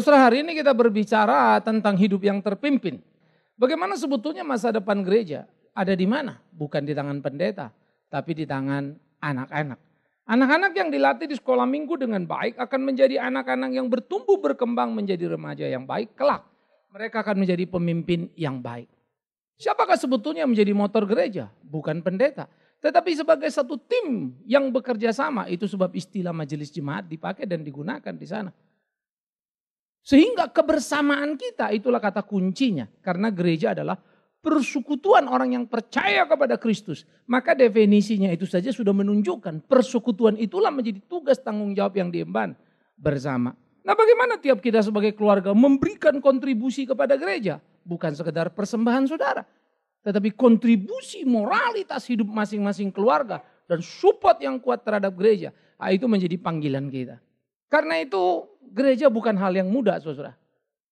Saudara hari ini kita berbicara tentang hidup yang terpimpin. Bagaimana sebetulnya masa depan gereja? Ada di mana? Bukan di tangan pendeta, tapi di tangan anak-anak. Anak-anak yang dilatih di sekolah minggu dengan baik akan menjadi anak-anak yang bertumbuh berkembang menjadi remaja yang baik kelak. Mereka akan menjadi pemimpin yang baik. Siapakah sebetulnya menjadi motor gereja? Bukan pendeta. Tetapi sebagai satu tim yang bekerja sama, itu sebab istilah majelis jemaat dipakai dan digunakan di sana. Sehingga kebersamaan kita itulah kata kuncinya. Karena gereja adalah persekutuan orang yang percaya kepada Kristus. Maka definisinya itu saja sudah menunjukkan persekutuan itulah menjadi tugas tanggung jawab yang diemban bersama. Nah bagaimana tiap kita sebagai keluarga memberikan kontribusi kepada gereja? Bukan sekedar persembahan saudara. Tetapi kontribusi moralitas hidup masing-masing keluarga dan support yang kuat terhadap gereja. Ah, itu menjadi panggilan kita. Karena itu gereja bukan hal yang mudah, saudara.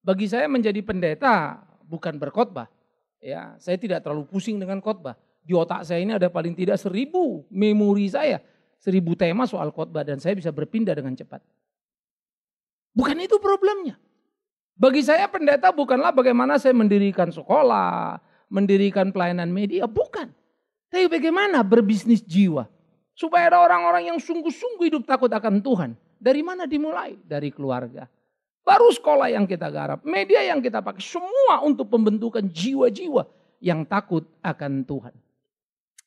Bagi saya menjadi pendeta bukan berkhotbah. Ya, saya tidak terlalu pusing dengan khotbah. Di otak saya ini ada paling tidak seribu memori saya, seribu tema soal khotbah dan saya bisa berpindah dengan cepat. Bukan itu problemnya. Bagi saya pendeta bukanlah bagaimana saya mendirikan sekolah, mendirikan pelayanan media, bukan. Tapi bagaimana berbisnis jiwa. Supaya ada orang-orang yang sungguh-sungguh hidup takut akan Tuhan. Dari mana dimulai? Dari keluarga. Baru sekolah yang kita garap, media yang kita pakai, semua untuk pembentukan jiwa-jiwa yang takut akan Tuhan.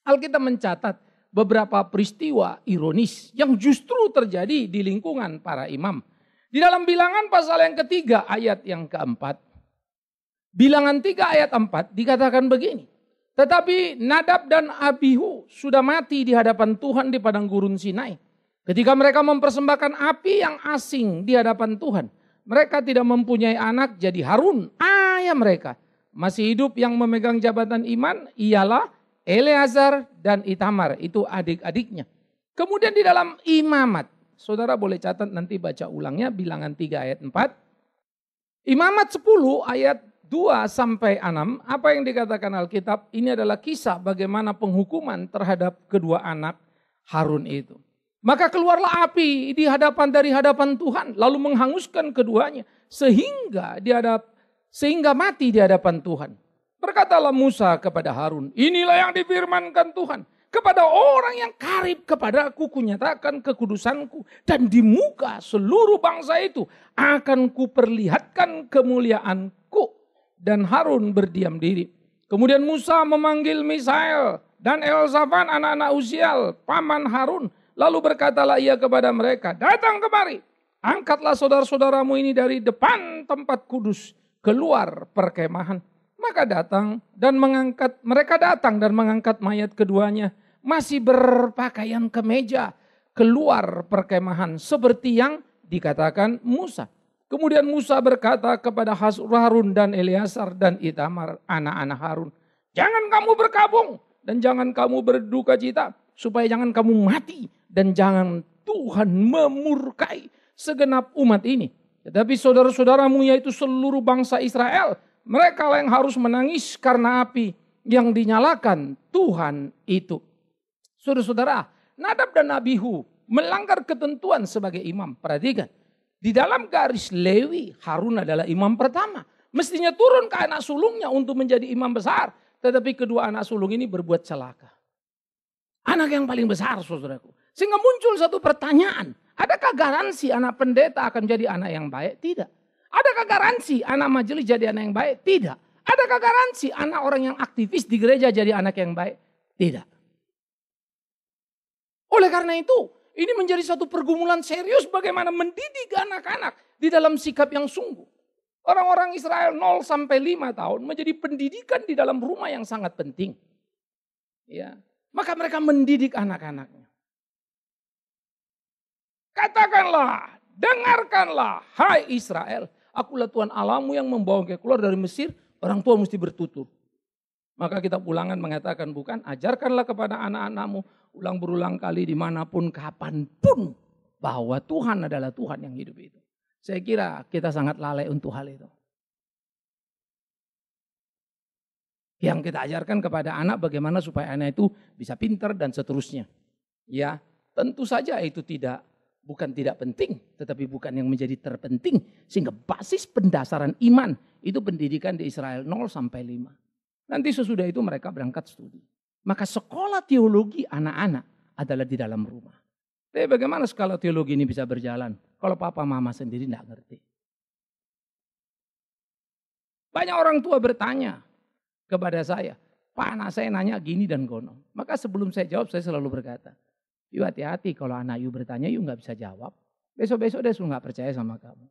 Alkitab mencatat beberapa peristiwa ironis yang justru terjadi di lingkungan para imam. Di dalam bilangan pasal yang ketiga ayat yang keempat, bilangan tiga ayat empat dikatakan begini. Tetapi Nadab dan Abihu sudah mati di hadapan Tuhan di padang gurun Sinai. Ketika mereka mempersembahkan api yang asing di hadapan Tuhan. Mereka tidak mempunyai anak jadi Harun, ayah mereka. Masih hidup yang memegang jabatan iman ialah Eleazar dan Itamar, itu adik-adiknya. Kemudian di dalam imamat, saudara boleh catat nanti baca ulangnya bilangan 3 ayat 4. Imamat 10 ayat 2 sampai 6, apa yang dikatakan Alkitab ini adalah kisah bagaimana penghukuman terhadap kedua anak Harun itu. Maka keluarlah api di hadapan dari hadapan Tuhan lalu menghanguskan keduanya sehingga di sehingga mati di hadapan Tuhan. Berkatalah Musa kepada Harun, inilah yang difirmankan Tuhan kepada orang yang karib kepada aku kunyatakan kekudusanku dan di muka seluruh bangsa itu akan kuperlihatkan kemuliaanku dan Harun berdiam diri. Kemudian Musa memanggil Misael dan Elzafan anak-anak Uziel, paman Harun Lalu berkatalah ia kepada mereka, datang kemari. Angkatlah saudara-saudaramu ini dari depan tempat kudus keluar perkemahan. Maka datang dan mengangkat, mereka datang dan mengangkat mayat keduanya. Masih berpakaian kemeja keluar perkemahan seperti yang dikatakan Musa. Kemudian Musa berkata kepada Harun dan Eleazar dan Itamar, anak-anak Harun, jangan kamu berkabung dan jangan kamu berduka cita supaya jangan kamu mati dan jangan Tuhan memurkai segenap umat ini. Tetapi saudara-saudaramu yaitu seluruh bangsa Israel, mereka yang harus menangis karena api yang dinyalakan Tuhan itu. Saudara-saudara, Nadab dan Abihu melanggar ketentuan sebagai imam. Perhatikan, di dalam garis Lewi, Harun adalah imam pertama. Mestinya turun ke anak sulungnya untuk menjadi imam besar. Tetapi kedua anak sulung ini berbuat celaka. Anak yang paling besar, saudaraku. Sehingga muncul satu pertanyaan. Adakah garansi anak pendeta akan jadi anak yang baik? Tidak. Adakah garansi anak majelis jadi anak yang baik? Tidak. Adakah garansi anak orang yang aktivis di gereja jadi anak yang baik? Tidak. Oleh karena itu, ini menjadi satu pergumulan serius bagaimana mendidik anak-anak di dalam sikap yang sungguh. Orang-orang Israel 0 sampai 5 tahun menjadi pendidikan di dalam rumah yang sangat penting. Ya. Maka mereka mendidik anak-anaknya. Katakanlah, dengarkanlah, hai Israel, akulah Tuhan Allahmu yang membawa engkau keluar dari Mesir, orang tua mesti bertutur. Maka kita pulangan mengatakan bukan, ajarkanlah kepada anak-anakmu ulang berulang kali dimanapun, kapanpun bahwa Tuhan adalah Tuhan yang hidup itu. Saya kira kita sangat lalai untuk hal itu. Yang kita ajarkan kepada anak bagaimana supaya anak itu bisa pintar dan seterusnya. Ya, tentu saja itu tidak bukan tidak penting, tetapi bukan yang menjadi terpenting. Sehingga basis pendasaran iman itu pendidikan di Israel 0 sampai 5. Nanti sesudah itu mereka berangkat studi. Maka sekolah teologi anak-anak adalah di dalam rumah. Tapi bagaimana sekolah teologi ini bisa berjalan? Kalau papa mama sendiri tidak ngerti. Banyak orang tua bertanya kepada saya, Pak anak saya nanya gini dan gono. Maka sebelum saya jawab saya selalu berkata, You hati-hati kalau anak you bertanya, you nggak bisa jawab. Besok-besok dia sudah nggak percaya sama kamu.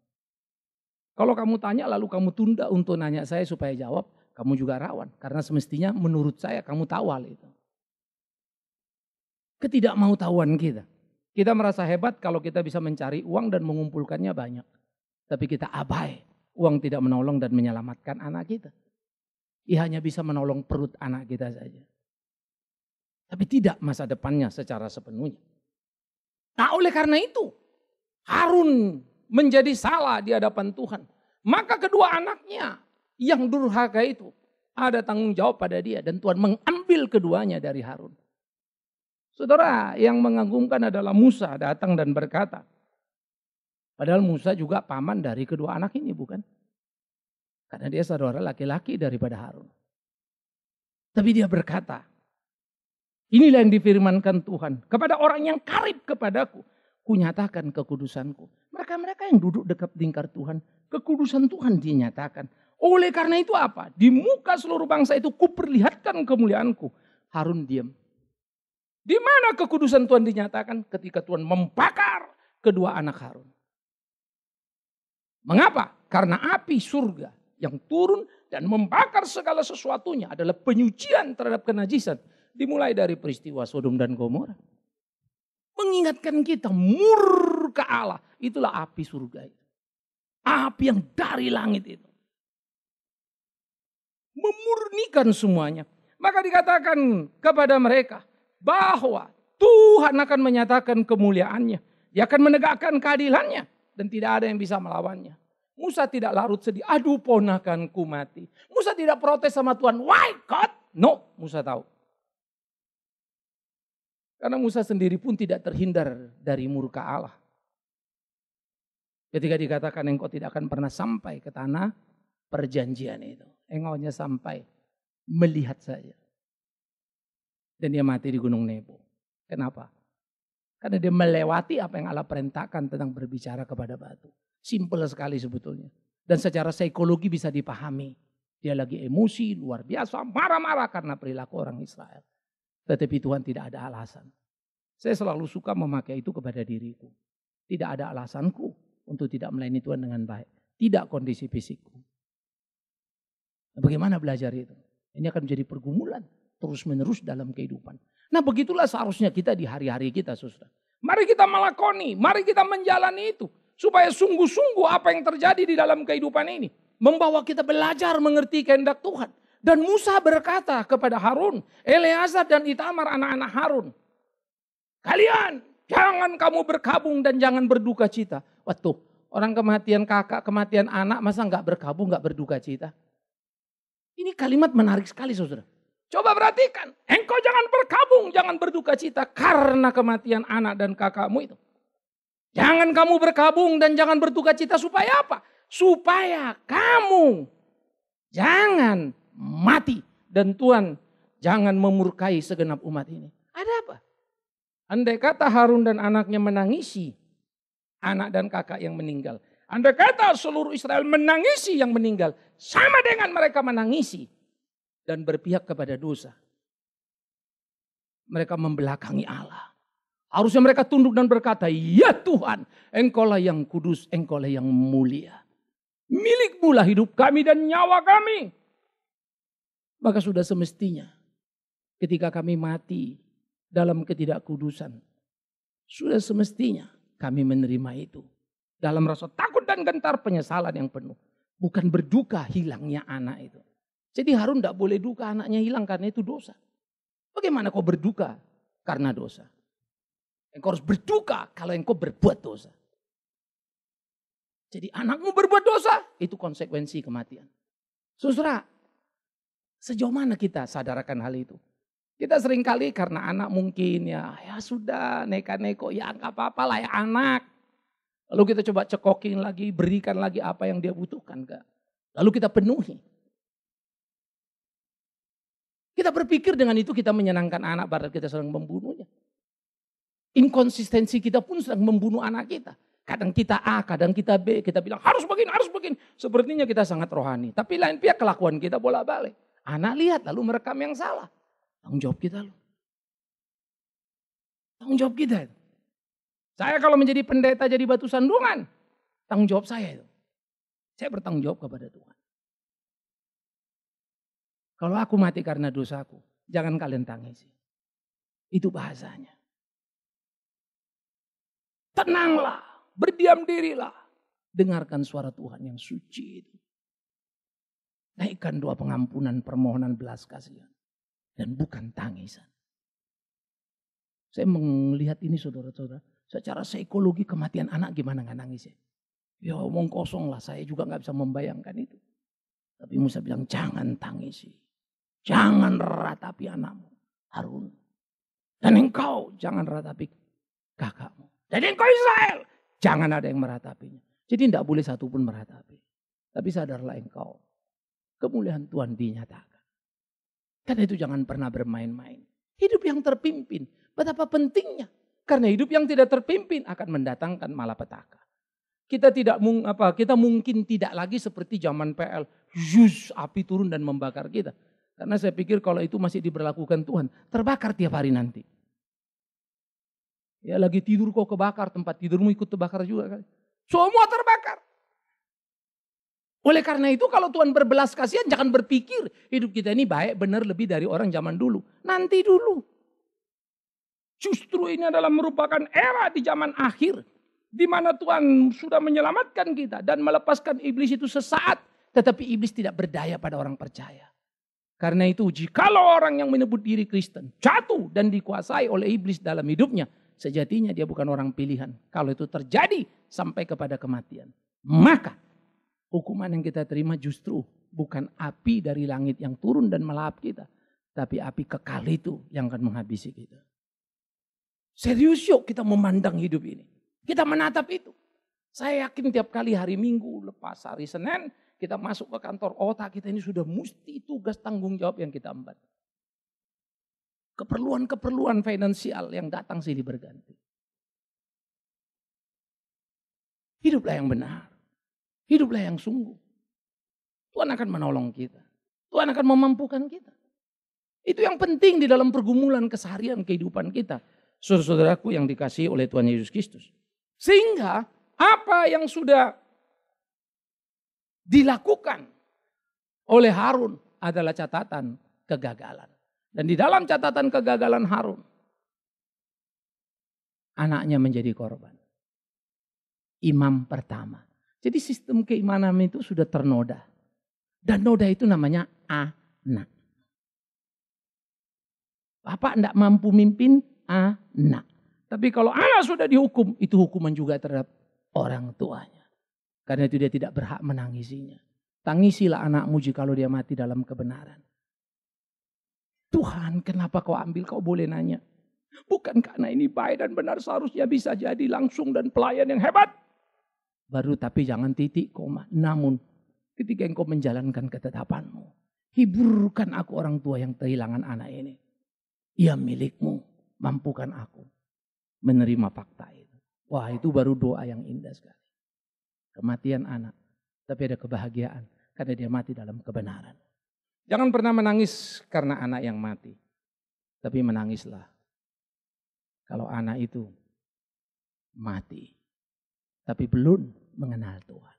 Kalau kamu tanya lalu kamu tunda untuk nanya saya supaya jawab, kamu juga rawan. Karena semestinya menurut saya kamu tahu hal itu. tawanan kita. Kita merasa hebat kalau kita bisa mencari uang dan mengumpulkannya banyak. Tapi kita abai. Uang tidak menolong dan menyelamatkan anak kita. Ia hanya bisa menolong perut anak kita saja. Tapi tidak masa depannya secara sepenuhnya. Nah oleh karena itu Harun menjadi salah di hadapan Tuhan. Maka kedua anaknya yang durhaka itu ada tanggung jawab pada dia. Dan Tuhan mengambil keduanya dari Harun. Saudara yang mengagumkan adalah Musa datang dan berkata. Padahal Musa juga paman dari kedua anak ini bukan? Karena dia saudara laki-laki daripada Harun. Tapi dia berkata, Inilah yang difirmankan Tuhan. Kepada orang yang karib kepadaku. Kunyatakan kekudusanku. Mereka-mereka yang duduk dekat lingkar Tuhan. Kekudusan Tuhan dinyatakan. Oleh karena itu apa? Di muka seluruh bangsa itu kuperlihatkan kemuliaanku. Harun diam. Di mana kekudusan Tuhan dinyatakan ketika Tuhan membakar kedua anak Harun. Mengapa? Karena api surga yang turun dan membakar segala sesuatunya adalah penyucian terhadap kenajisan. Dimulai dari peristiwa Sodom dan Gomora. Mengingatkan kita murka Allah. Itulah api surga itu. Api yang dari langit itu. Memurnikan semuanya. Maka dikatakan kepada mereka bahwa Tuhan akan menyatakan kemuliaannya. Dia akan menegakkan keadilannya. Dan tidak ada yang bisa melawannya. Musa tidak larut sedih. Aduh ponakanku mati. Musa tidak protes sama Tuhan. Why God? No. Musa tahu. Karena Musa sendiri pun tidak terhindar dari murka Allah. Ketika dikatakan engkau tidak akan pernah sampai ke tanah perjanjian itu. Engkau hanya sampai melihat saja. Dan dia mati di Gunung Nebo. Kenapa? Karena dia melewati apa yang Allah perintahkan tentang berbicara kepada batu. Simple sekali sebetulnya. Dan secara psikologi bisa dipahami. Dia lagi emosi, luar biasa, marah-marah karena perilaku orang Israel. Tetapi Tuhan tidak ada alasan. Saya selalu suka memakai itu kepada diriku. Tidak ada alasanku untuk tidak melayani Tuhan dengan baik. Tidak kondisi fisikku. Nah, bagaimana belajar itu? Ini akan menjadi pergumulan terus-menerus dalam kehidupan. Nah begitulah seharusnya kita di hari-hari kita saudara. Mari kita melakoni, mari kita menjalani itu. Supaya sungguh-sungguh apa yang terjadi di dalam kehidupan ini. Membawa kita belajar mengerti kehendak Tuhan. Dan Musa berkata kepada Harun, Eleazar dan Itamar anak-anak Harun. Kalian jangan kamu berkabung dan jangan berduka cita. Waktu orang kematian kakak, kematian anak masa nggak berkabung, nggak berduka cita? Ini kalimat menarik sekali saudara. Coba perhatikan, engkau jangan berkabung, jangan berduka cita karena kematian anak dan kakakmu itu. Jangan kamu berkabung dan jangan berduka cita supaya apa? Supaya kamu jangan mati. Dan Tuhan jangan memurkai segenap umat ini. Ada apa? Andai kata Harun dan anaknya menangisi anak dan kakak yang meninggal. Andai kata seluruh Israel menangisi yang meninggal. Sama dengan mereka menangisi dan berpihak kepada dosa. Mereka membelakangi Allah. Harusnya mereka tunduk dan berkata, Ya Tuhan, engkaulah yang kudus, engkaulah yang mulia. Milikmu lah hidup kami dan nyawa kami. Maka sudah semestinya ketika kami mati dalam ketidakkudusan. Sudah semestinya kami menerima itu. Dalam rasa takut dan gentar penyesalan yang penuh. Bukan berduka hilangnya anak itu. Jadi Harun tidak boleh duka anaknya hilang karena itu dosa. Bagaimana kau berduka karena dosa? Engkau harus berduka kalau engkau berbuat dosa. Jadi anakmu berbuat dosa, itu konsekuensi kematian. Saudara, Sejauh mana kita sadarkan hal itu? Kita seringkali karena anak mungkin ya, ya sudah neka-neko, ya nggak apa-apa lah ya anak. Lalu kita coba cekokin lagi, berikan lagi apa yang dia butuhkan. Kak. Lalu kita penuhi. Kita berpikir dengan itu kita menyenangkan anak, padahal kita sedang membunuhnya. Inkonsistensi kita pun sedang membunuh anak kita. Kadang kita A, kadang kita B, kita bilang harus begini, harus begini. Sepertinya kita sangat rohani. Tapi lain pihak kelakuan kita bola balik Anak lihat lalu merekam yang salah. Tanggung jawab kita loh. Tanggung jawab kita itu. Saya kalau menjadi pendeta jadi batu sandungan. Tanggung jawab saya itu. Saya bertanggung jawab kepada Tuhan. Kalau aku mati karena dosaku, jangan kalian tangisi. Itu bahasanya. Tenanglah, berdiam dirilah. Dengarkan suara Tuhan yang suci itu. Naikkan doa pengampunan, permohonan belas kasihan. Dan bukan tangisan. Saya melihat ini saudara-saudara. Secara psikologi kematian anak gimana nggak nangis ya? Ya omong kosong lah, saya juga nggak bisa membayangkan itu. Tapi Musa bilang jangan tangisi. Jangan ratapi anakmu. Harun. Dan engkau jangan ratapi kakakmu. Jadi engkau Israel. Jangan ada yang meratapinya. Jadi tidak boleh satupun meratapi. Tapi sadarlah engkau kemuliaan Tuhan dinyatakan. Karena itu jangan pernah bermain-main. Hidup yang terpimpin, betapa pentingnya. Karena hidup yang tidak terpimpin akan mendatangkan malapetaka. Kita tidak apa kita mungkin tidak lagi seperti zaman PL, Yus, api turun dan membakar kita. Karena saya pikir kalau itu masih diberlakukan Tuhan, terbakar tiap hari nanti. Ya lagi tidur kok kebakar, tempat tidurmu ikut terbakar juga. Semua terbakar. Oleh karena itu kalau Tuhan berbelas kasihan jangan berpikir hidup kita ini baik benar lebih dari orang zaman dulu. Nanti dulu. Justru ini adalah merupakan era di zaman akhir di mana Tuhan sudah menyelamatkan kita dan melepaskan iblis itu sesaat, tetapi iblis tidak berdaya pada orang percaya. Karena itu, jikalau orang yang menyebut diri Kristen jatuh dan dikuasai oleh iblis dalam hidupnya, sejatinya dia bukan orang pilihan. Kalau itu terjadi sampai kepada kematian, maka Hukuman yang kita terima justru bukan api dari langit yang turun dan melahap kita. Tapi api kekal itu yang akan menghabisi kita. Serius yuk kita memandang hidup ini. Kita menatap itu. Saya yakin tiap kali hari Minggu, lepas hari Senin, kita masuk ke kantor otak kita ini sudah mesti tugas tanggung jawab yang kita emban. Keperluan-keperluan finansial yang datang sini berganti. Hiduplah yang benar. Hiduplah yang sungguh. Tuhan akan menolong kita. Tuhan akan memampukan kita. Itu yang penting di dalam pergumulan keseharian kehidupan kita. Saudara-saudaraku yang dikasih oleh Tuhan Yesus Kristus. Sehingga apa yang sudah dilakukan oleh Harun adalah catatan kegagalan. Dan di dalam catatan kegagalan Harun, anaknya menjadi korban. Imam pertama. Jadi sistem keimanan itu sudah ternoda. Dan noda itu namanya anak. Bapak tidak mampu mimpin anak. Tapi kalau anak sudah dihukum, itu hukuman juga terhadap orang tuanya. Karena itu dia tidak berhak menangisinya. Tangisilah anakmu jika dia mati dalam kebenaran. Tuhan kenapa kau ambil, kau boleh nanya. Bukan karena ini baik dan benar seharusnya bisa jadi langsung dan pelayan yang hebat baru tapi jangan titik koma. Namun ketika engkau menjalankan ketetapanmu, hiburkan aku orang tua yang kehilangan anak ini. Ia milikmu, mampukan aku menerima fakta itu. Wah itu baru doa yang indah sekali. Kematian anak, tapi ada kebahagiaan karena dia mati dalam kebenaran. Jangan pernah menangis karena anak yang mati. Tapi menangislah kalau anak itu mati. Tapi belum mengenal Tuhan.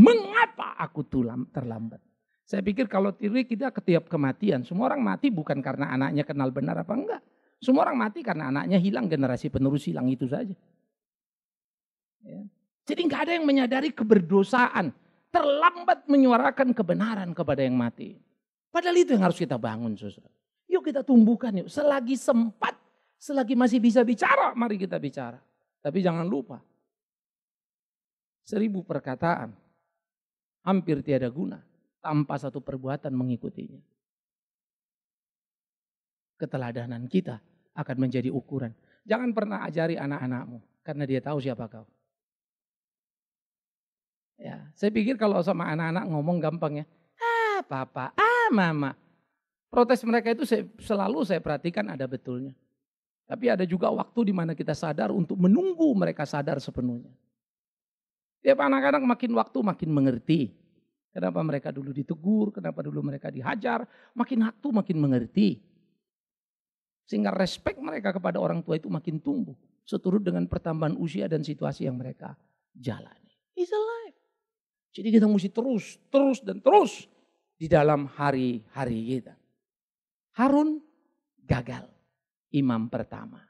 Mengapa aku tulam terlambat? Saya pikir kalau tiri kita ketiap kematian, semua orang mati bukan karena anaknya kenal benar apa enggak. Semua orang mati karena anaknya hilang, generasi penerus hilang itu saja. Ya. Jadi enggak ada yang menyadari keberdosaan, terlambat menyuarakan kebenaran kepada yang mati. Padahal itu yang harus kita bangun, saudara. Yuk kita tumbuhkan yuk. Selagi sempat, selagi masih bisa bicara, mari kita bicara. Tapi jangan lupa, seribu perkataan. Hampir tiada guna tanpa satu perbuatan mengikutinya. Keteladanan kita akan menjadi ukuran. Jangan pernah ajari anak-anakmu karena dia tahu siapa kau. Ya, saya pikir kalau sama anak-anak ngomong gampang ya. Ah, papa, ah, mama. Protes mereka itu saya, selalu saya perhatikan ada betulnya. Tapi ada juga waktu di mana kita sadar untuk menunggu mereka sadar sepenuhnya. Tiap anak-anak makin waktu makin mengerti. Kenapa mereka dulu ditegur, kenapa dulu mereka dihajar. Makin waktu makin mengerti. Sehingga respek mereka kepada orang tua itu makin tumbuh. Seturut dengan pertambahan usia dan situasi yang mereka jalani. It's a life. Jadi kita mesti terus, terus dan terus di dalam hari-hari kita. Harun gagal, imam pertama.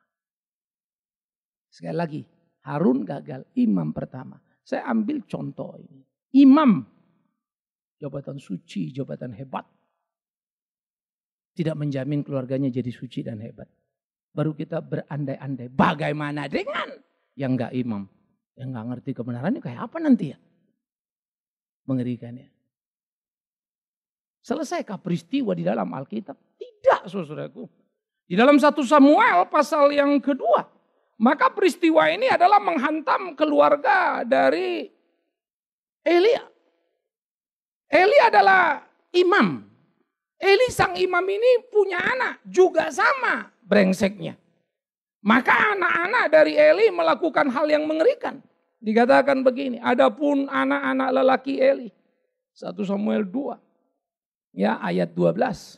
Sekali lagi, Harun gagal, imam pertama. Saya ambil contoh ini. Imam, jabatan suci, jabatan hebat. Tidak menjamin keluarganya jadi suci dan hebat. Baru kita berandai-andai bagaimana dengan yang nggak imam. Yang nggak ngerti kebenarannya kayak apa nanti ya. Mengerikannya. Selesaikah peristiwa di dalam Alkitab? Tidak, saudaraku. Di dalam satu Samuel pasal yang kedua, maka peristiwa ini adalah menghantam keluarga dari Elia. Eli adalah imam. Eli sang imam ini punya anak juga sama brengseknya. Maka anak-anak dari Eli melakukan hal yang mengerikan. Dikatakan begini, adapun anak-anak lelaki Eli. 1 Samuel 2. Ya, ayat 12.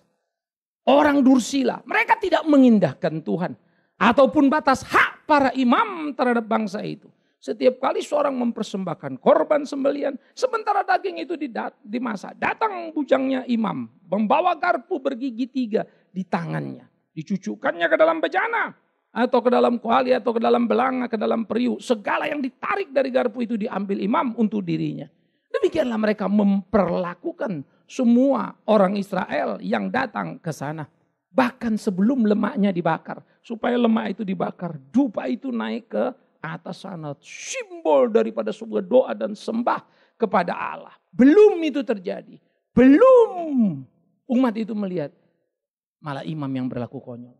Orang Dursila, mereka tidak mengindahkan Tuhan ataupun batas hak para imam terhadap bangsa itu. Setiap kali seorang mempersembahkan korban sembelian, sementara daging itu didat, dimasak, datang bujangnya imam, membawa garpu bergigi tiga di tangannya, dicucukkannya ke dalam bejana atau ke dalam kuali atau ke dalam belanga, ke dalam periuk, segala yang ditarik dari garpu itu diambil imam untuk dirinya. Demikianlah mereka memperlakukan semua orang Israel yang datang ke sana. Bahkan sebelum lemaknya dibakar supaya lemak itu dibakar. Dupa itu naik ke atas sana. Simbol daripada sebuah doa dan sembah kepada Allah. Belum itu terjadi. Belum umat itu melihat. Malah imam yang berlaku konyol.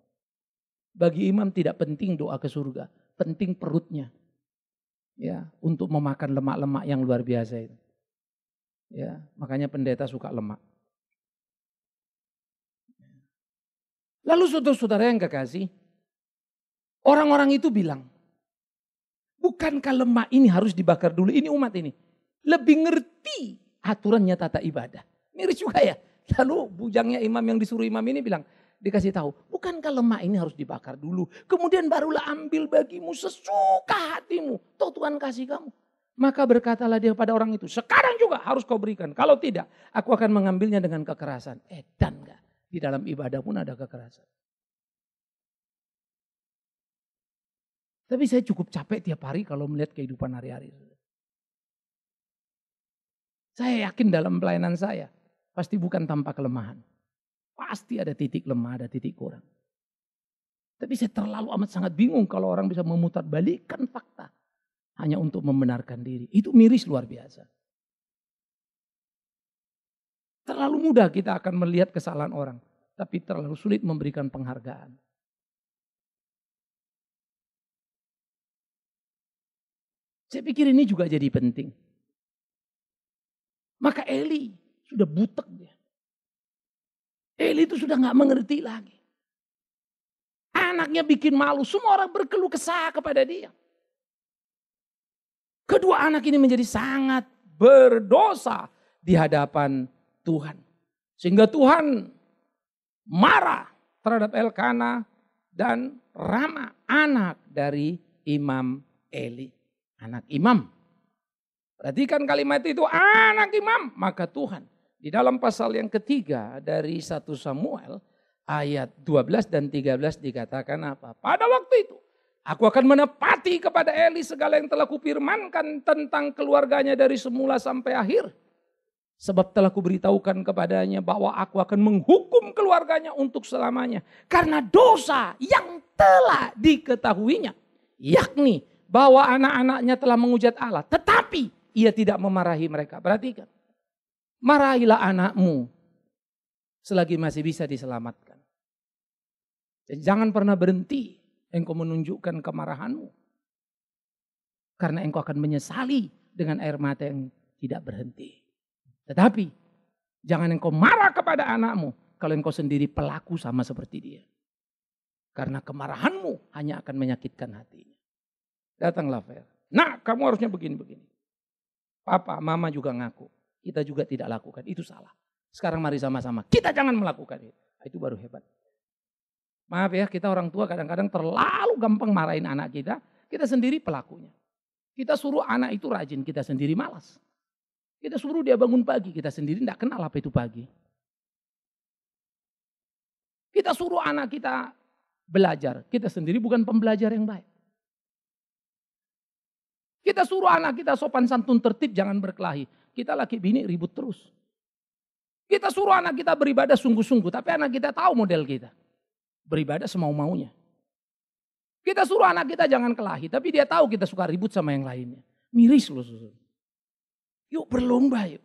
Bagi imam tidak penting doa ke surga. Penting perutnya. Ya, untuk memakan lemak-lemak yang luar biasa itu. Ya, makanya pendeta suka lemak. Lalu saudara-saudara yang kekasih, Orang-orang itu bilang, bukankah lemak ini harus dibakar dulu? Ini umat ini lebih ngerti aturannya tata ibadah. Miris juga ya. Lalu bujangnya imam yang disuruh imam ini bilang, dikasih tahu, bukankah lemak ini harus dibakar dulu? Kemudian barulah ambil bagimu sesuka hatimu. Tuh Tuhan kasih kamu. Maka berkatalah dia pada orang itu, sekarang juga harus kau berikan. Kalau tidak, aku akan mengambilnya dengan kekerasan. Eh, dan enggak. Di dalam ibadah pun ada kekerasan. Tapi saya cukup capek tiap hari kalau melihat kehidupan hari-hari. Saya yakin dalam pelayanan saya, pasti bukan tanpa kelemahan. Pasti ada titik lemah, ada titik kurang. Tapi saya terlalu amat sangat bingung kalau orang bisa memutar balikan fakta. Hanya untuk membenarkan diri. Itu miris luar biasa. Terlalu mudah kita akan melihat kesalahan orang. Tapi terlalu sulit memberikan penghargaan. Saya pikir ini juga jadi penting. Maka Eli sudah butek dia. Eli itu sudah nggak mengerti lagi. Anaknya bikin malu, semua orang berkeluh kesah kepada dia. Kedua anak ini menjadi sangat berdosa di hadapan Tuhan. Sehingga Tuhan marah terhadap Elkanah dan Rama anak dari Imam Eli anak imam. Perhatikan kalimat itu anak imam. Maka Tuhan di dalam pasal yang ketiga dari satu Samuel ayat 12 dan 13 dikatakan apa? Pada waktu itu aku akan menepati kepada Eli segala yang telah kupirmankan tentang keluarganya dari semula sampai akhir. Sebab telah kuberitahukan kepadanya bahwa aku akan menghukum keluarganya untuk selamanya. Karena dosa yang telah diketahuinya. Yakni bahwa anak-anaknya telah mengujat Allah, tetapi ia tidak memarahi mereka. Perhatikan. Marahilah anakmu selagi masih bisa diselamatkan. Dan jangan pernah berhenti engkau menunjukkan kemarahanmu. Karena engkau akan menyesali dengan air mata yang tidak berhenti. Tetapi jangan engkau marah kepada anakmu kalau engkau sendiri pelaku sama seperti dia. Karena kemarahanmu hanya akan menyakitkan hatinya. Datanglah Fer. Nah, kamu harusnya begini-begini. Papa, mama juga ngaku. Kita juga tidak lakukan. Itu salah. Sekarang mari sama-sama. Kita jangan melakukan itu. Ah, itu baru hebat. Maaf ya, kita orang tua kadang-kadang terlalu gampang marahin anak kita. Kita sendiri pelakunya. Kita suruh anak itu rajin, kita sendiri malas. Kita suruh dia bangun pagi, kita sendiri tidak kenal apa itu pagi. Kita suruh anak kita belajar, kita sendiri bukan pembelajar yang baik. Kita suruh anak kita sopan santun tertib, jangan berkelahi. Kita laki bini ribut terus. Kita suruh anak kita beribadah sungguh-sungguh, tapi anak kita tahu model kita. Beribadah semau-maunya. Kita suruh anak kita jangan kelahi, tapi dia tahu kita suka ribut sama yang lainnya. Miris loh susu. Yuk berlomba yuk.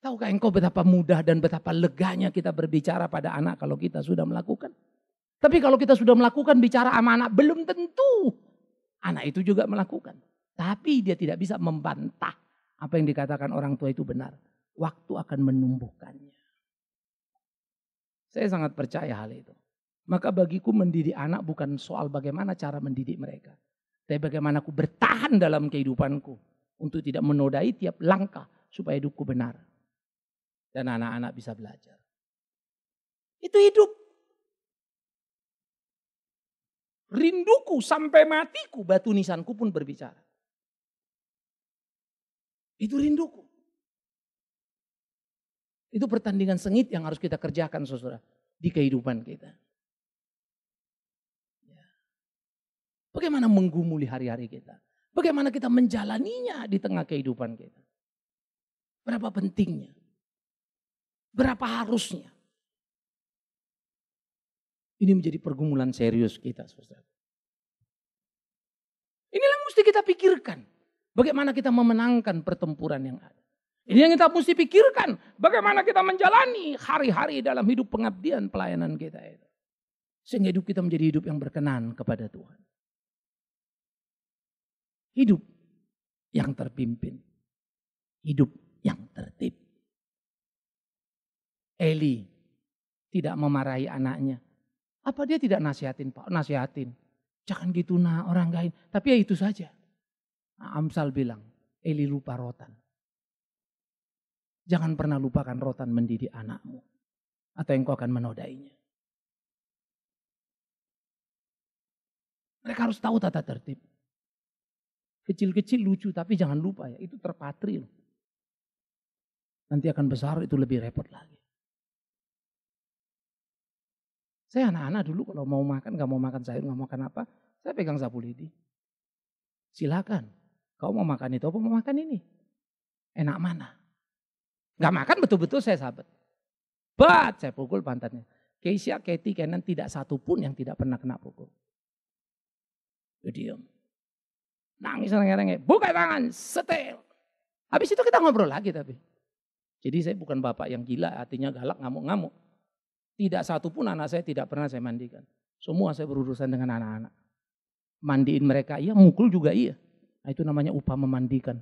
Tahukah engkau betapa mudah dan betapa leganya kita berbicara pada anak kalau kita sudah melakukan? Tapi kalau kita sudah melakukan bicara sama anak, belum tentu anak itu juga melakukan. Tapi dia tidak bisa membantah apa yang dikatakan orang tua itu benar. Waktu akan menumbuhkannya. Saya sangat percaya hal itu. Maka bagiku mendidik anak bukan soal bagaimana cara mendidik mereka. Tapi bagaimana aku bertahan dalam kehidupanku. Untuk tidak menodai tiap langkah supaya hidupku benar. Dan anak-anak bisa belajar. Itu hidup. rinduku sampai matiku, batu nisanku pun berbicara. Itu rinduku. Itu pertandingan sengit yang harus kita kerjakan saudara di kehidupan kita. Ya. Bagaimana menggumuli hari-hari kita. Bagaimana kita menjalaninya di tengah kehidupan kita. Berapa pentingnya. Berapa harusnya. Ini menjadi pergumulan serius kita, saudara. Inilah mesti kita pikirkan. Bagaimana kita memenangkan pertempuran yang ada. Ini yang kita mesti pikirkan. Bagaimana kita menjalani hari-hari dalam hidup pengabdian pelayanan kita itu. Sehingga hidup kita menjadi hidup yang berkenan kepada Tuhan. Hidup yang terpimpin. Hidup yang tertib. Eli tidak memarahi anaknya. Apa dia tidak nasihatin Pak? Nasihatin. Jangan gitu nah orang lain. Tapi ya itu saja. Nah, Amsal bilang, Eli lupa rotan. Jangan pernah lupakan rotan mendidik anakmu. Atau engkau akan menodainya. Mereka harus tahu tata tertib. Kecil-kecil lucu tapi jangan lupa ya. Itu terpatri Nanti akan besar itu lebih repot lagi. Saya anak-anak dulu kalau mau makan, gak mau makan sayur, gak mau makan apa, saya pegang sapu lidi. Silakan. Kau mau makan itu apa mau makan ini? Enak mana? Gak makan betul-betul saya sahabat. Bat, saya pukul pantatnya. Keisha, Katy, Kenan tidak satu pun yang tidak pernah kena pukul. Dia diam. Nangis nangis nangis. Buka tangan, setel. Habis itu kita ngobrol lagi tapi. Jadi saya bukan bapak yang gila, artinya galak, ngamuk-ngamuk. Tidak satu pun anak saya tidak pernah saya mandikan. Semua saya berurusan dengan anak-anak. Mandiin mereka iya, mukul juga iya. Nah, itu namanya upah memandikan.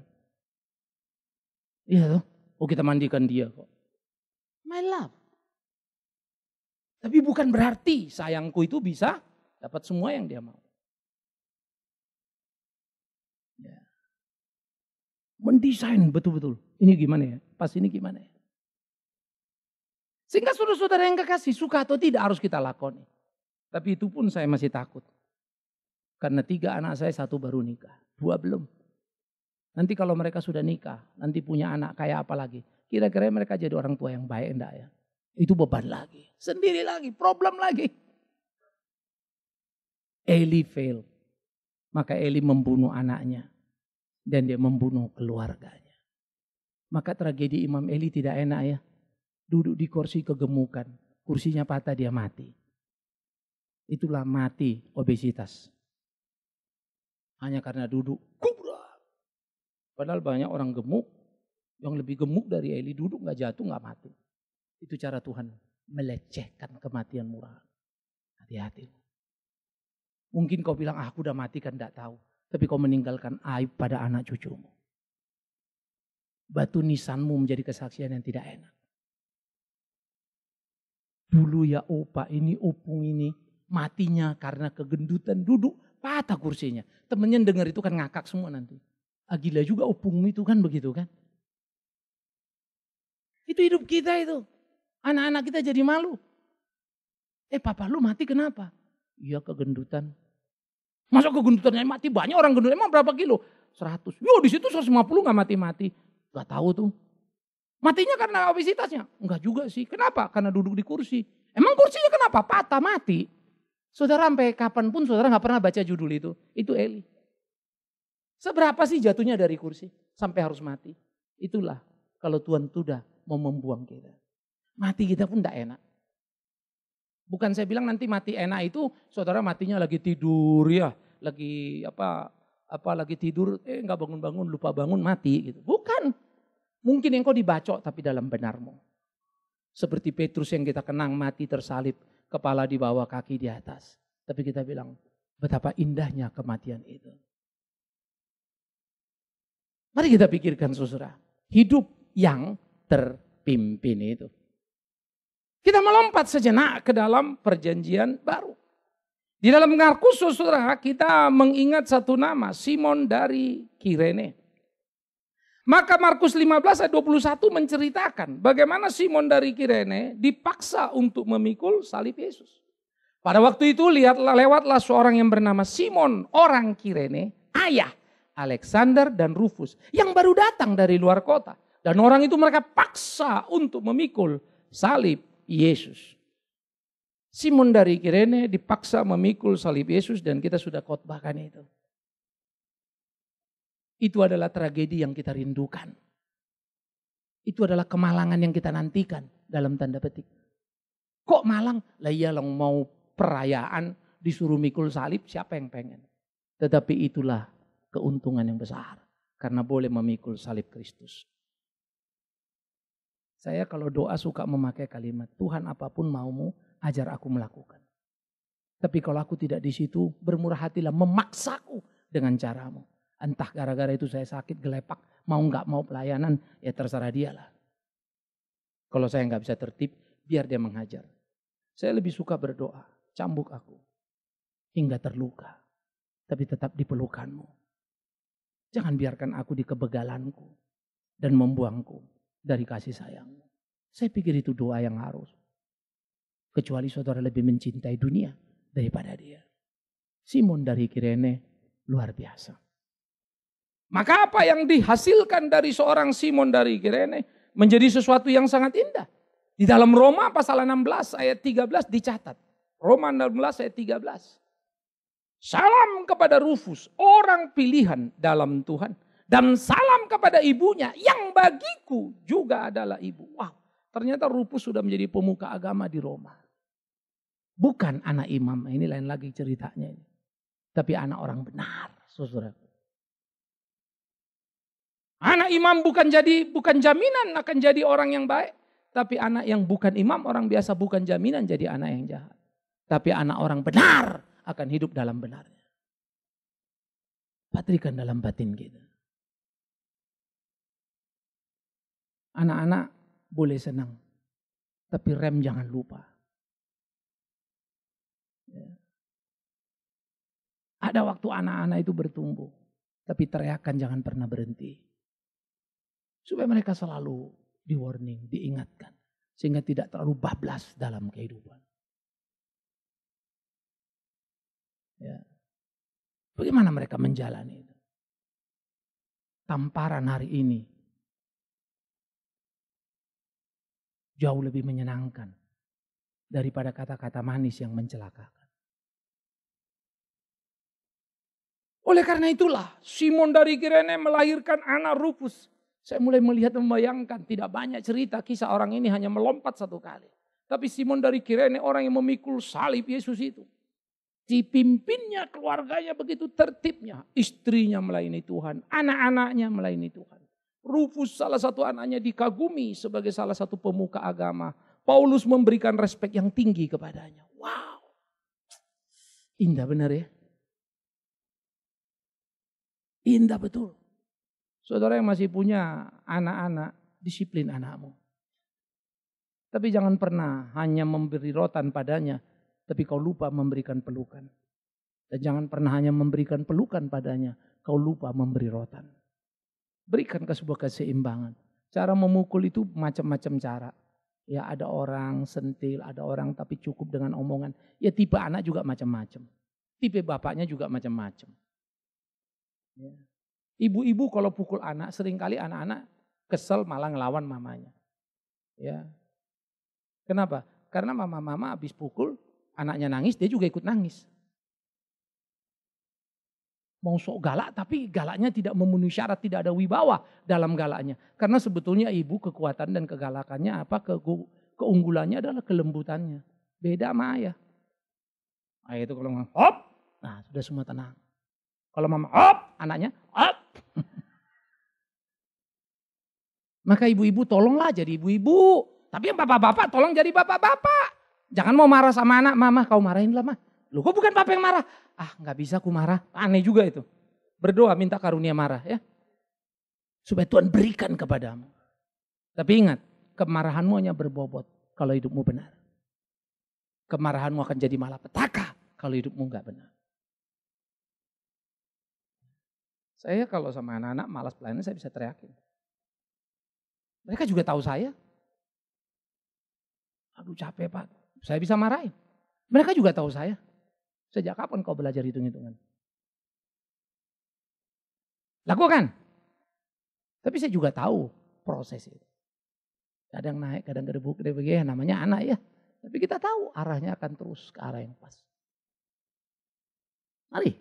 Iya loh. Oh kita mandikan dia kok. My love. Tapi bukan berarti sayangku itu bisa dapat semua yang dia mau. Ya. Mendesain betul-betul. Ini gimana ya? Pas ini gimana ya? Sehingga saudara-saudara yang kekasih suka atau tidak harus kita lakoni. Tapi itu pun saya masih takut. Karena tiga anak saya satu baru nikah, dua belum. Nanti kalau mereka sudah nikah, nanti punya anak kayak apa lagi? Kira-kira mereka jadi orang tua yang baik enggak ya? Itu beban lagi, sendiri lagi, problem lagi. Eli fail. Maka Eli membunuh anaknya dan dia membunuh keluarganya. Maka tragedi Imam Eli tidak enak ya duduk di kursi kegemukan, kursinya patah dia mati. Itulah mati obesitas. Hanya karena duduk kubra. Padahal banyak orang gemuk yang lebih gemuk dari Eli duduk nggak jatuh nggak mati. Itu cara Tuhan melecehkan kematian murah. Hati-hati. Mungkin kau bilang ah, aku udah mati kan tidak tahu. Tapi kau meninggalkan aib pada anak cucumu. Batu nisanmu menjadi kesaksian yang tidak enak. Dulu ya opa ini, opung ini matinya karena kegendutan duduk patah kursinya. Temennya dengar itu kan ngakak semua nanti. agila ah, juga opung itu kan begitu kan. Itu hidup kita itu. Anak-anak kita jadi malu. Eh papa lu mati kenapa? Iya kegendutan. Masa kegendutannya mati banyak orang gendut. Emang berapa kilo? 100. Yo di situ 150 nggak mati-mati. Gak tahu tuh. Matinya karena obesitasnya? Enggak juga sih. Kenapa? Karena duduk di kursi. Emang kursinya kenapa? Patah mati. Saudara sampai kapan pun saudara nggak pernah baca judul itu. Itu Eli. Seberapa sih jatuhnya dari kursi sampai harus mati? Itulah kalau Tuhan sudah mau membuang kita. Mati kita pun tidak enak. Bukan saya bilang nanti mati enak itu saudara matinya lagi tidur ya, lagi apa apa lagi tidur eh nggak bangun-bangun lupa bangun mati gitu. Bukan. Mungkin engkau dibacok tapi dalam benarmu. Seperti Petrus yang kita kenang mati tersalib, kepala di bawah, kaki di atas. Tapi kita bilang, betapa indahnya kematian itu. Mari kita pikirkan saudara, hidup yang terpimpin itu. Kita melompat sejenak ke dalam perjanjian baru. Di dalam ngarkus saudara kita mengingat satu nama, Simon dari Kirene. Maka Markus 15 ayat 21 menceritakan bagaimana Simon dari Kirene dipaksa untuk memikul salib Yesus. Pada waktu itu lihatlah lewatlah seorang yang bernama Simon, orang Kirene, ayah Alexander dan Rufus yang baru datang dari luar kota. Dan orang itu mereka paksa untuk memikul salib Yesus. Simon dari Kirene dipaksa memikul salib Yesus dan kita sudah khotbahkan itu. Itu adalah tragedi yang kita rindukan. Itu adalah kemalangan yang kita nantikan dalam tanda petik. Kok malang? Lah iyalah mau perayaan disuruh mikul salib siapa yang pengen. Tetapi itulah keuntungan yang besar. Karena boleh memikul salib Kristus. Saya kalau doa suka memakai kalimat Tuhan apapun maumu ajar aku melakukan. Tapi kalau aku tidak di situ bermurah hatilah memaksaku dengan caramu. Entah gara-gara itu saya sakit, gelepak, mau nggak mau pelayanan, ya terserah dia lah. Kalau saya nggak bisa tertib, biar dia menghajar. Saya lebih suka berdoa, cambuk aku. Hingga terluka, tapi tetap di pelukanmu. Jangan biarkan aku di kebegalanku dan membuangku dari kasih sayangmu. Saya pikir itu doa yang harus. Kecuali saudara lebih mencintai dunia daripada dia. Simon dari Kirene luar biasa. Maka apa yang dihasilkan dari seorang Simon dari Kirene menjadi sesuatu yang sangat indah. Di dalam Roma pasal 16 ayat 13 dicatat. Roma 16 ayat 13. Salam kepada Rufus, orang pilihan dalam Tuhan. Dan salam kepada ibunya yang bagiku juga adalah ibu. Wow, ternyata Rufus sudah menjadi pemuka agama di Roma. Bukan anak imam, ini lain lagi ceritanya ini. Tapi anak orang benar, saudara. Anak imam bukan jadi bukan jaminan akan jadi orang yang baik, tapi anak yang bukan imam orang biasa bukan jaminan jadi anak yang jahat. Tapi anak orang benar akan hidup dalam benarnya. Patrikan dalam batin kita. Anak-anak boleh senang, tapi rem jangan lupa. Ya. Ada waktu anak-anak itu bertumbuh, tapi teriakan jangan pernah berhenti. Supaya mereka selalu di warning, diingatkan. Sehingga tidak terlalu bablas dalam kehidupan. Ya. Bagaimana mereka menjalani itu? Tamparan hari ini jauh lebih menyenangkan daripada kata-kata manis yang mencelakakan. Oleh karena itulah Simon dari Kirene melahirkan anak Rufus saya mulai melihat membayangkan tidak banyak cerita kisah orang ini hanya melompat satu kali. Tapi Simon dari Kirene orang yang memikul salib Yesus itu. Dipimpinnya keluarganya begitu tertibnya. Istrinya melayani Tuhan. Anak-anaknya melayani Tuhan. Rufus salah satu anaknya dikagumi sebagai salah satu pemuka agama. Paulus memberikan respek yang tinggi kepadanya. Wow. Indah benar ya. Indah betul. Saudara yang masih punya anak-anak, disiplin anakmu. Tapi jangan pernah hanya memberi rotan padanya, tapi kau lupa memberikan pelukan. Dan jangan pernah hanya memberikan pelukan padanya, kau lupa memberi rotan. Berikan ke sebuah keseimbangan. Cara memukul itu macam-macam cara. Ya ada orang sentil, ada orang tapi cukup dengan omongan. Ya tipe anak juga macam-macam. Tipe bapaknya juga macam-macam. Ya. Ibu-ibu kalau pukul anak, seringkali anak-anak kesel malah ngelawan mamanya. Ya. Kenapa? Karena mama-mama habis pukul, anaknya nangis, dia juga ikut nangis. Mau sok galak tapi galaknya tidak memenuhi syarat, tidak ada wibawa dalam galaknya. Karena sebetulnya ibu kekuatan dan kegalakannya apa ke keunggulannya adalah kelembutannya. Beda sama ayah. Ayah itu kalau ngomong, hop, nah sudah semua tenang. Kalau mama hop, anaknya hop, Maka ibu-ibu tolonglah jadi ibu-ibu. Tapi yang bapak-bapak tolong jadi bapak-bapak. Jangan mau marah sama anak, mama kau marahin lah mah. Lu kok bukan papa yang marah? Ah nggak bisa aku marah, aneh juga itu. Berdoa minta karunia marah ya. Supaya Tuhan berikan kepadamu. Tapi ingat, kemarahanmu hanya berbobot kalau hidupmu benar. Kemarahanmu akan jadi malapetaka kalau hidupmu nggak benar. Saya kalau sama anak-anak malas pelayanan saya bisa teriakin. Mereka juga tahu saya. Aduh capek pak, saya bisa marahin. Mereka juga tahu saya. Sejak kapan kau belajar hitung-hitungan? Lakukan. Tapi saya juga tahu proses itu. Kadang naik, kadang gedebuk, gedebuk, ya namanya anak ya. Tapi kita tahu arahnya akan terus ke arah yang pas. Mari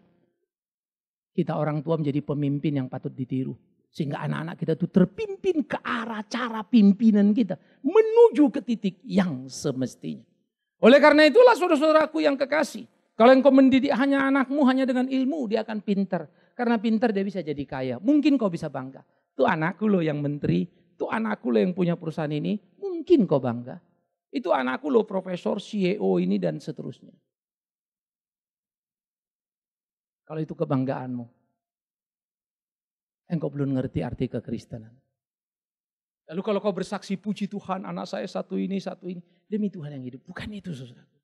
kita orang tua menjadi pemimpin yang patut ditiru. Sehingga anak-anak kita itu terpimpin ke arah cara pimpinan kita. Menuju ke titik yang semestinya. Oleh karena itulah saudara-saudaraku yang kekasih. Kalau engkau mendidik hanya anakmu hanya dengan ilmu dia akan pinter. Karena pinter dia bisa jadi kaya. Mungkin kau bisa bangga. Itu anakku loh yang menteri. Itu anakku loh yang punya perusahaan ini. Mungkin kau bangga. Itu anakku loh profesor, CEO ini dan seterusnya. Kalau itu kebanggaanmu. Engkau belum ngerti arti kekristenan. Lalu kalau kau bersaksi puji Tuhan anak saya satu ini, satu ini. Demi Tuhan yang hidup. Bukan itu sesuatu.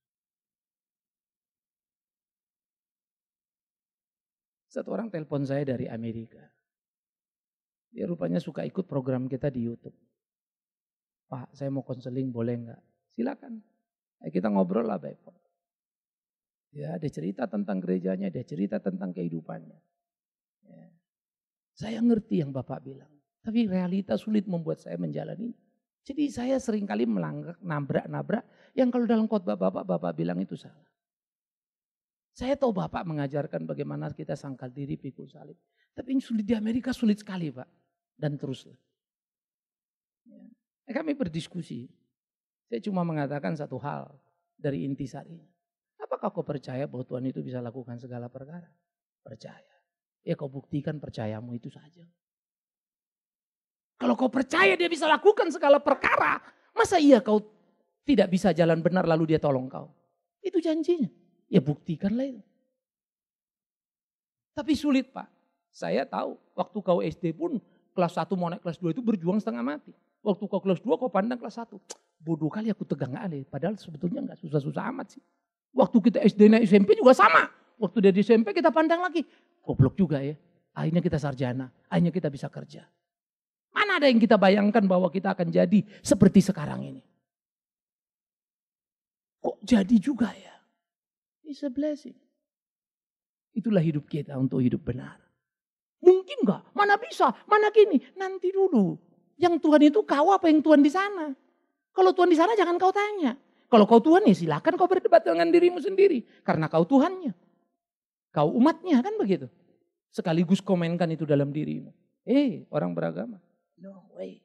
Satu orang telepon saya dari Amerika. Dia rupanya suka ikut program kita di Youtube. Pak, saya mau konseling boleh nggak? Silakan. Ayo kita ngobrol lah baik Pak. Ya, dia cerita tentang gerejanya, dia cerita tentang kehidupannya. Saya ngerti yang Bapak bilang. Tapi realita sulit membuat saya menjalani. Jadi saya seringkali melanggar, nabrak-nabrak yang kalau dalam khotbah Bapak, Bapak bilang itu salah. Saya tahu Bapak mengajarkan bagaimana kita sangkal diri pikul salib. Tapi ini sulit di Amerika sulit sekali Pak. Dan teruslah. Ya. Eh, kami berdiskusi. Saya cuma mengatakan satu hal dari inti intisarinya. Apakah kau percaya bahwa Tuhan itu bisa lakukan segala perkara? Percaya. Ya kau buktikan percayamu itu saja. Kalau kau percaya dia bisa lakukan segala perkara, masa iya kau tidak bisa jalan benar lalu dia tolong kau? Itu janjinya. Ya buktikanlah itu. Tapi sulit pak. Saya tahu waktu kau SD pun kelas 1 mau naik kelas 2 itu berjuang setengah mati. Waktu kau kelas 2 kau pandang kelas 1. Bodoh kali aku tegang kali. Padahal sebetulnya nggak susah-susah amat sih. Waktu kita SD naik SMP juga sama. Waktu dari SMP kita pandang lagi goblok juga ya. Akhirnya kita sarjana, akhirnya kita bisa kerja. Mana ada yang kita bayangkan bahwa kita akan jadi seperti sekarang ini. Kok jadi juga ya? It's a blessing. Itulah hidup kita untuk hidup benar. Mungkin nggak? Mana bisa? Mana gini? Nanti dulu. Yang Tuhan itu kau apa yang Tuhan di sana? Kalau Tuhan di sana jangan kau tanya. Kalau kau Tuhan ya silakan kau berdebat dengan dirimu sendiri. Karena kau Tuhannya. Kau umatnya kan begitu sekaligus komenkan itu dalam dirimu. Eh, orang beragama. No way.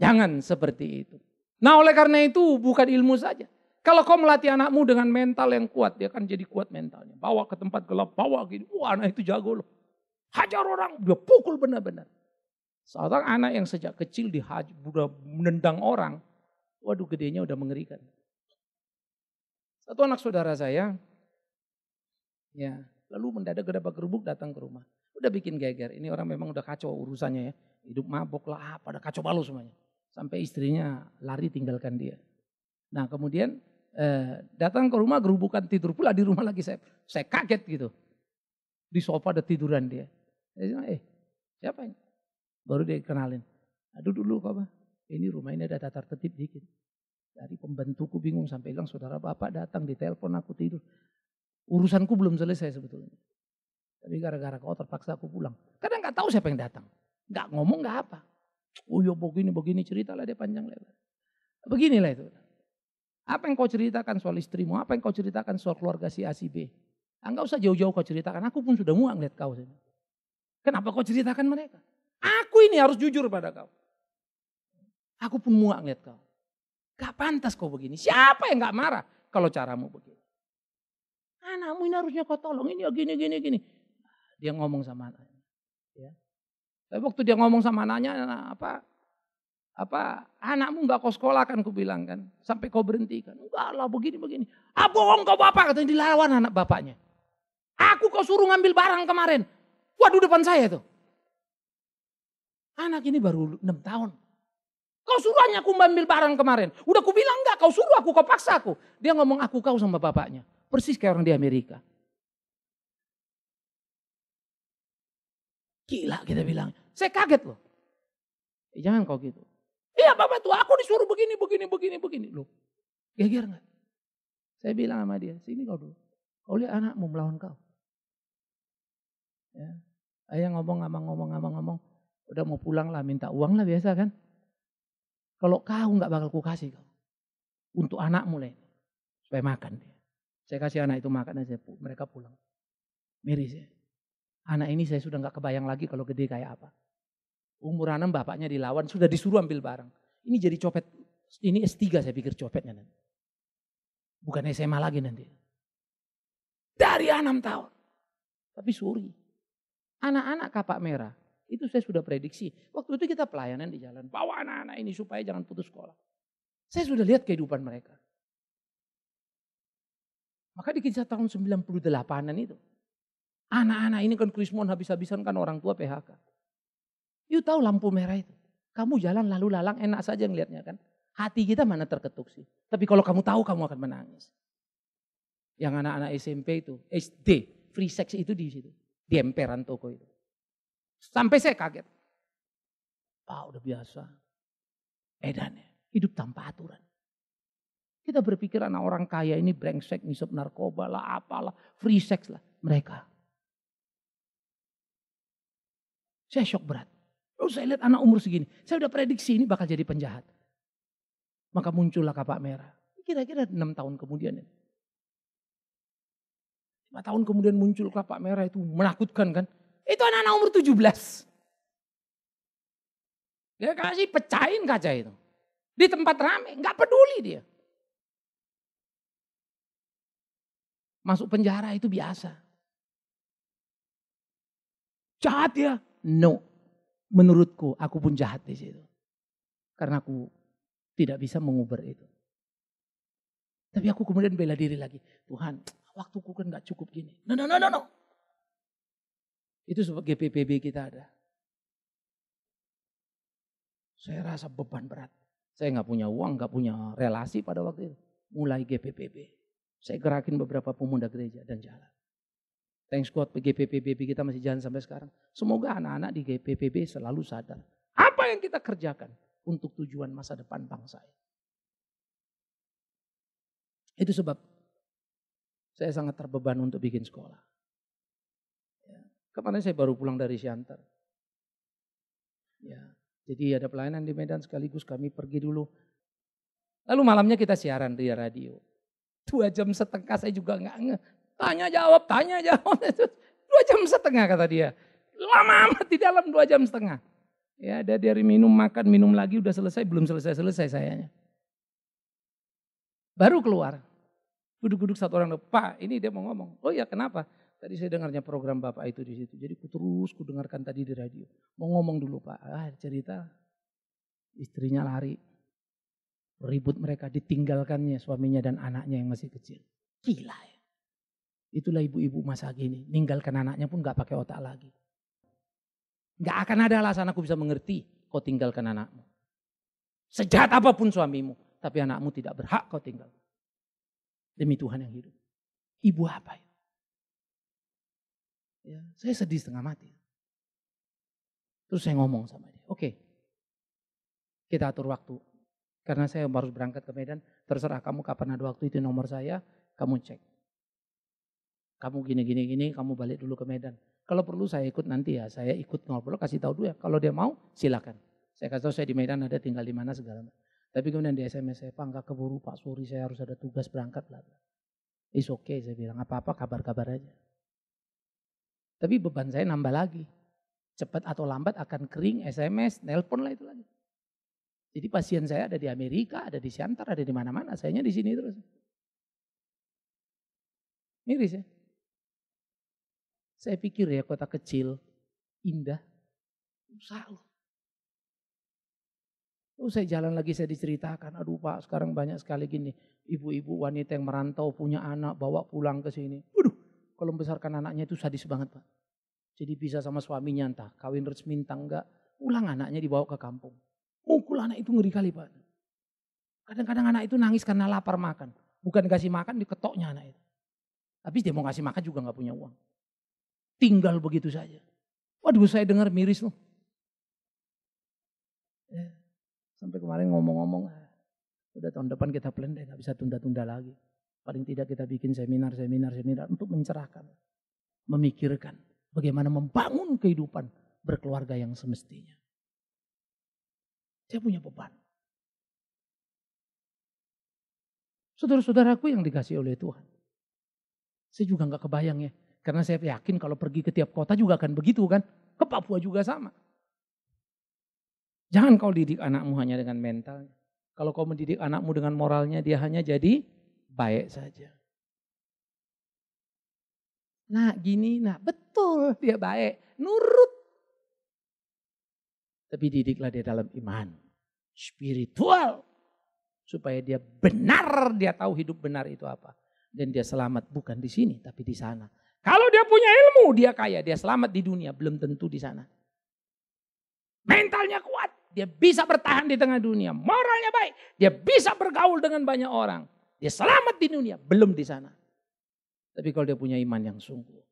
Jangan seperti itu. Nah, oleh karena itu bukan ilmu saja. Kalau kau melatih anakmu dengan mental yang kuat, dia akan jadi kuat mentalnya. Bawa ke tempat gelap, bawa gini. Wah, anak itu jago loh. Hajar orang, dia pukul benar-benar. Seorang anak yang sejak kecil dihajar, udah menendang orang, waduh gedenya udah mengerikan. Satu anak saudara saya, ya Lalu mendadak gerabak gerubuk datang ke rumah. Udah bikin geger. Ini orang memang udah kacau urusannya ya. Hidup mabok lah, pada kacau balu semuanya. Sampai istrinya lari tinggalkan dia. Nah kemudian eh, datang ke rumah gerubukan tidur pula di rumah lagi saya saya kaget gitu. Di sofa ada tiduran dia. Saya bilang, eh siapa ini? Baru dia kenalin. Aduh dulu kok apa? Ini rumah ini ada datar tertib dikit. Dari pembantuku bingung sampai bilang saudara bapak datang di telepon aku tidur. Urusanku belum selesai sebetulnya. Tapi gara-gara kau terpaksa aku pulang. karena nggak tahu siapa yang datang. Nggak ngomong nggak apa. Oh ya begini begini ceritalah dia panjang lebar. Beginilah itu. Apa yang kau ceritakan soal istrimu? Apa yang kau ceritakan soal keluarga si A si B? Enggak ah, usah jauh-jauh kau ceritakan. Aku pun sudah muak lihat kau. Kenapa kau ceritakan mereka? Aku ini harus jujur pada kau. Aku pun muak lihat kau. Gak pantas kau begini. Siapa yang gak marah kalau caramu begini? Anakmu ini harusnya kau tolong. Ini ya gini, gini, gini. Dia ngomong sama anaknya. Ya. Tapi waktu dia ngomong sama anaknya, nah, apa apa anakmu nggak kau sekolahkan kau bilang kan sampai kau berhentikan enggak lah begini begini ah bohong kau bapak katanya dilawan anak bapaknya aku kau suruh ngambil barang kemarin waduh depan saya tuh anak ini baru enam tahun kau suruh aku ambil barang kemarin udah aku bilang enggak kau suruh aku kau paksa aku dia ngomong aku kau sama bapaknya Persis kayak orang di Amerika. Gila kita bilang. Saya kaget loh. Eh, jangan kau gitu. Iya Bapak tuh aku disuruh begini, begini, begini, begini. Loh, geger gak? Saya bilang sama dia, sini kau dulu. Kau lihat anakmu melawan kau. Ya. Ayah ngomong, ngomong, ngomong, ngomong, ngomong. Udah mau pulang lah, minta uang lah biasa kan. Kalau kau nggak bakal ku kasih kau. Untuk anakmu lah. Supaya makan dia. Saya kasih anak itu makan dan saya, mereka pulang. Miris ya. Anak ini saya sudah nggak kebayang lagi kalau gede kayak apa. Umur enam bapaknya dilawan, sudah disuruh ambil barang. Ini jadi copet, ini S3 saya pikir copetnya nanti. Bukan SMA lagi nanti. Dari enam tahun. Tapi suri. Anak-anak kapak merah, itu saya sudah prediksi. Waktu itu kita pelayanan di jalan, bawa anak-anak ini supaya jangan putus sekolah. Saya sudah lihat kehidupan mereka. Maka di kisah tahun 98-an itu. Anak-anak ini kan krismon habis-habisan kan orang tua PHK. You tahu lampu merah itu. Kamu jalan lalu lalang enak saja ngelihatnya kan. Hati kita mana terketuk sih. Tapi kalau kamu tahu kamu akan menangis. Yang anak-anak SMP itu, SD, free sex itu di situ. Di emperan toko itu. Sampai saya kaget. Pak udah biasa. Edannya, hidup tanpa aturan. Kita berpikir anak orang kaya ini brengsek, ngisep narkoba lah, apalah, free sex lah. Mereka. Saya shock berat. Lalu oh, saya lihat anak umur segini. Saya udah prediksi ini bakal jadi penjahat. Maka muncullah kapak merah. Kira-kira enam tahun kemudian. Lima tahun kemudian muncul kapak merah itu menakutkan kan. Itu anak-anak umur 17. Dia kasih pecahin kaca itu. Di tempat rame, gak peduli dia. Masuk penjara itu biasa. Jahat ya? No. Menurutku aku pun jahat di situ. Karena aku tidak bisa mengubur itu. Tapi aku kemudian bela diri lagi. Tuhan, waktuku kan gak cukup gini. No, no, no, no, no. Itu sebagai GPPB kita ada. Saya rasa beban berat. Saya nggak punya uang, nggak punya relasi pada waktu itu. Mulai GPPB. Saya gerakin beberapa pemuda gereja dan jalan. Thanks God GPPBB kita masih jalan sampai sekarang. Semoga anak-anak di GPPB selalu sadar. Apa yang kita kerjakan untuk tujuan masa depan bangsa ini. Itu sebab saya sangat terbeban untuk bikin sekolah. Ya, kemarin saya baru pulang dari Siantar. Ya, jadi ada pelayanan di Medan sekaligus kami pergi dulu. Lalu malamnya kita siaran di radio. Dua jam setengah saya juga nggak nge. Tanya jawab, tanya jawab. Dua jam setengah kata dia. Lama amat di dalam dua jam setengah. Ya, ada dari minum, makan, minum lagi udah selesai, belum selesai-selesai sayanya. Baru keluar. Duduk-duduk satu orang, Pak ini dia mau ngomong. Oh ya kenapa? Tadi saya dengarnya program Bapak itu di situ. Jadi ku terus ku dengarkan tadi di radio. Mau ngomong dulu Pak. Ah, cerita istrinya lari ribut mereka, ditinggalkannya suaminya dan anaknya yang masih kecil. Gila ya. Itulah ibu-ibu masa gini, ninggalkan anaknya pun gak pakai otak lagi. Gak akan ada alasan aku bisa mengerti kau tinggalkan anakmu. Sejahat apapun suamimu, tapi anakmu tidak berhak kau tinggal. Demi Tuhan yang hidup. Ibu apa ya? ya saya sedih setengah mati. Terus saya ngomong sama dia, oke, okay, kita atur waktu. Karena saya harus berangkat ke Medan, terserah kamu kapan ada waktu itu nomor saya, kamu cek. Kamu gini gini gini, kamu balik dulu ke Medan. Kalau perlu saya ikut nanti ya, saya ikut ngobrol kasih tahu dulu ya. Kalau dia mau silakan. Saya kasih tahu saya di Medan ada tinggal di mana segala macam. Tapi kemudian di SMS saya, Pak enggak keburu Pak Suri saya harus ada tugas berangkat lah. Is okay saya bilang apa-apa kabar-kabar aja. Tapi beban saya nambah lagi. Cepat atau lambat akan kering SMS, nelpon lah itu lagi. Jadi pasien saya ada di Amerika, ada di Siantar, ada di mana-mana. Sayanya di sini terus. Miris ya. Saya pikir ya kota kecil, indah, susah loh. Lalu saya jalan lagi saya diceritakan, aduh pak sekarang banyak sekali gini, ibu-ibu wanita yang merantau punya anak bawa pulang ke sini. Waduh, kalau membesarkan anaknya itu sadis banget pak. Jadi bisa sama suaminya entah, kawin resmi entah enggak, ulang anaknya dibawa ke kampung. Mukul anak itu ngeri kali Pak. Kadang-kadang anak itu nangis karena lapar makan. Bukan kasih makan diketoknya anak itu. Tapi dia mau kasih makan juga nggak punya uang. Tinggal begitu saja. Waduh saya dengar miris loh. Ya. Sampai kemarin ngomong-ngomong. Ah, udah tahun depan kita plan deh nggak bisa tunda-tunda lagi. Paling tidak kita bikin seminar, seminar, seminar untuk mencerahkan. Memikirkan bagaimana membangun kehidupan berkeluarga yang semestinya saya punya beban. Saudara-saudaraku yang dikasih oleh Tuhan. Saya juga nggak kebayang ya. Karena saya yakin kalau pergi ke tiap kota juga akan begitu kan. Ke Papua juga sama. Jangan kau didik anakmu hanya dengan mentalnya. Kalau kau mendidik anakmu dengan moralnya dia hanya jadi baik saja. Nah gini, nah betul dia baik. Nurut tapi didiklah dia dalam iman. Spiritual. Supaya dia benar, dia tahu hidup benar itu apa. Dan dia selamat bukan di sini, tapi di sana. Kalau dia punya ilmu, dia kaya. Dia selamat di dunia, belum tentu di sana. Mentalnya kuat, dia bisa bertahan di tengah dunia. Moralnya baik, dia bisa bergaul dengan banyak orang. Dia selamat di dunia, belum di sana. Tapi kalau dia punya iman yang sungguh,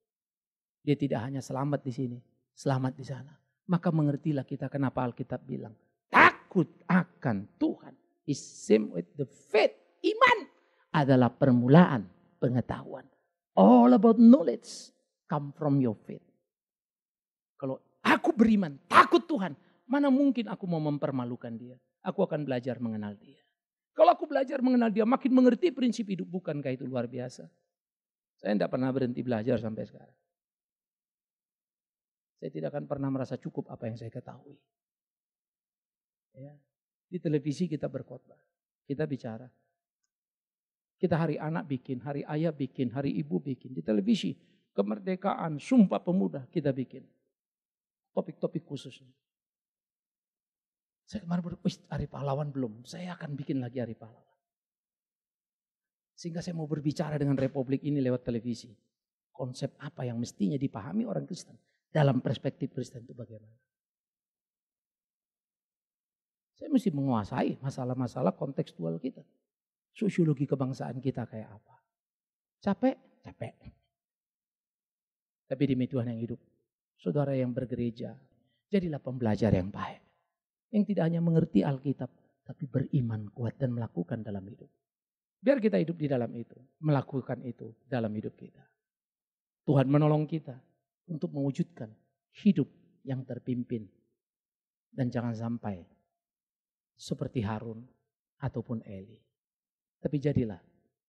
dia tidak hanya selamat di sini, selamat di sana. Maka mengertilah kita kenapa Alkitab bilang. Takut akan Tuhan. Is same with the faith. Iman adalah permulaan pengetahuan. All about knowledge come from your faith. Kalau aku beriman, takut Tuhan. Mana mungkin aku mau mempermalukan dia. Aku akan belajar mengenal dia. Kalau aku belajar mengenal dia, makin mengerti prinsip hidup. Bukankah itu luar biasa? Saya tidak pernah berhenti belajar sampai sekarang. Saya tidak akan pernah merasa cukup apa yang saya ketahui. Ya. Di televisi kita berkhotbah, kita bicara. Kita hari anak bikin, hari ayah bikin, hari ibu bikin. Di televisi kemerdekaan, sumpah pemuda kita bikin. Topik-topik khususnya. Saya kemarin berpikir, hari pahlawan belum. Saya akan bikin lagi hari pahlawan. Sehingga saya mau berbicara dengan Republik ini lewat televisi. Konsep apa yang mestinya dipahami orang Kristen. Dalam perspektif Kristen itu bagaimana? Saya mesti menguasai masalah-masalah kontekstual kita. Sosiologi kebangsaan kita kayak apa. Capek? Capek. Tapi demi Tuhan yang hidup. Saudara yang bergereja. Jadilah pembelajar yang baik. Yang tidak hanya mengerti Alkitab. Tapi beriman kuat dan melakukan dalam hidup. Biar kita hidup di dalam itu. Melakukan itu dalam hidup kita. Tuhan menolong kita untuk mewujudkan hidup yang terpimpin. Dan jangan sampai seperti Harun ataupun Eli. Tapi jadilah